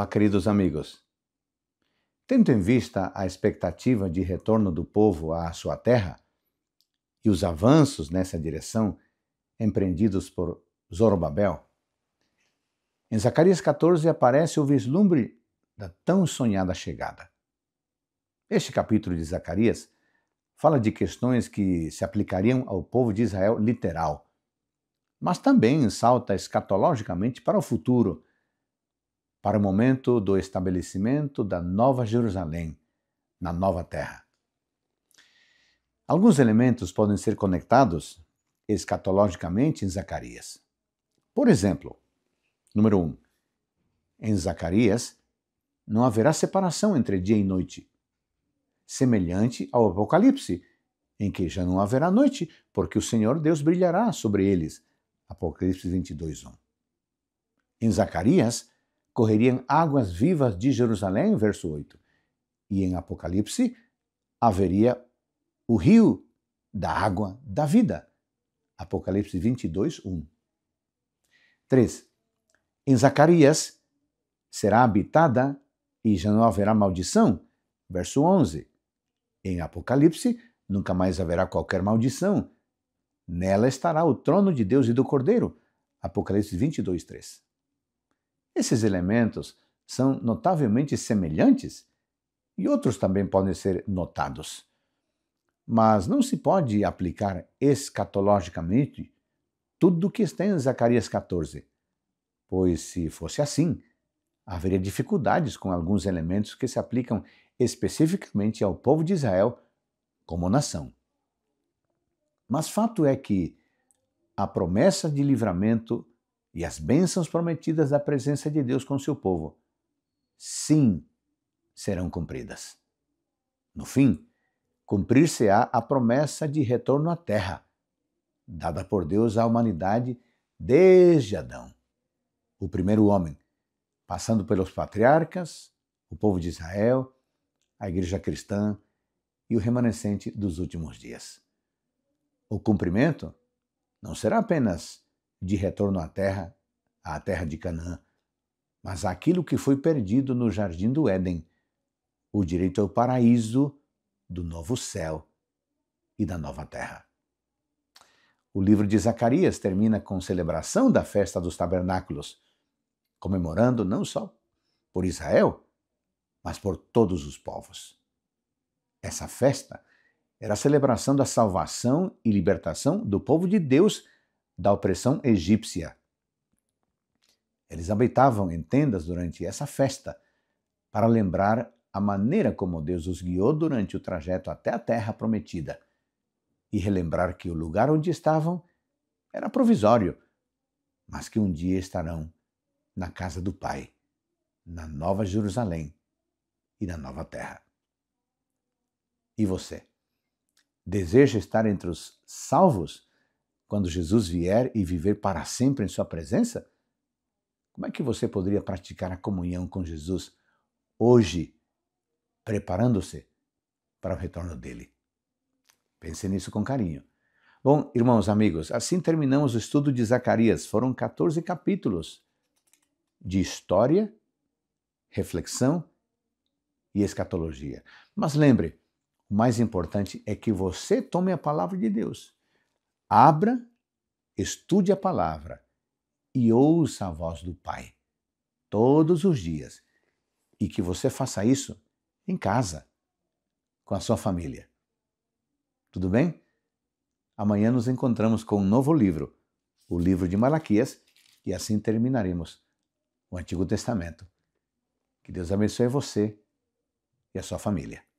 Olá, queridos amigos. Tendo em vista a expectativa de retorno do povo à sua terra e os avanços nessa direção empreendidos por Zorobabel, em Zacarias 14 aparece o vislumbre da tão sonhada chegada. Este capítulo de Zacarias fala de questões que se aplicariam ao povo de Israel literal, mas também salta escatologicamente para o futuro para o momento do estabelecimento da Nova Jerusalém, na Nova Terra. Alguns elementos podem ser conectados escatologicamente em Zacarias. Por exemplo, número 1. Um, em Zacarias, não haverá separação entre dia e noite, semelhante ao Apocalipse, em que já não haverá noite, porque o Senhor Deus brilhará sobre eles. Apocalipse 22, 1. Em Zacarias, correriam águas vivas de Jerusalém, verso 8. E em Apocalipse haveria o rio da água da vida. Apocalipse 22, 1. 3. Em Zacarias será habitada e já não haverá maldição. Verso 11. Em Apocalipse nunca mais haverá qualquer maldição. Nela estará o trono de Deus e do Cordeiro. Apocalipse 22, 3. Esses elementos são notavelmente semelhantes e outros também podem ser notados. Mas não se pode aplicar escatologicamente tudo o que está em Zacarias 14, pois se fosse assim, haveria dificuldades com alguns elementos que se aplicam especificamente ao povo de Israel como nação. Mas fato é que a promessa de livramento e as bênçãos prometidas da presença de Deus com seu povo, sim, serão cumpridas. No fim, cumprir-se-á a promessa de retorno à terra, dada por Deus à humanidade desde Adão, o primeiro homem, passando pelos patriarcas, o povo de Israel, a igreja cristã e o remanescente dos últimos dias. O cumprimento não será apenas de retorno à terra, à terra de Canaã, mas aquilo que foi perdido no jardim do Éden, o direito ao é paraíso do novo céu e da nova terra. O livro de Zacarias termina com celebração da festa dos tabernáculos, comemorando não só por Israel, mas por todos os povos. Essa festa era a celebração da salvação e libertação do povo de Deus da opressão egípcia. Eles habitavam em tendas durante essa festa para lembrar a maneira como Deus os guiou durante o trajeto até a terra prometida e relembrar que o lugar onde estavam era provisório, mas que um dia estarão na casa do Pai, na Nova Jerusalém e na Nova Terra. E você? Deseja estar entre os salvos? quando Jesus vier e viver para sempre em sua presença? Como é que você poderia praticar a comunhão com Jesus hoje, preparando-se para o retorno dele? Pense nisso com carinho. Bom, irmãos, amigos, assim terminamos o estudo de Zacarias. Foram 14 capítulos de história, reflexão e escatologia. Mas lembre, o mais importante é que você tome a palavra de Deus Abra, estude a palavra e ouça a voz do Pai todos os dias. E que você faça isso em casa, com a sua família. Tudo bem? Amanhã nos encontramos com um novo livro, o livro de Malaquias, e assim terminaremos o Antigo Testamento. Que Deus abençoe você e a sua família.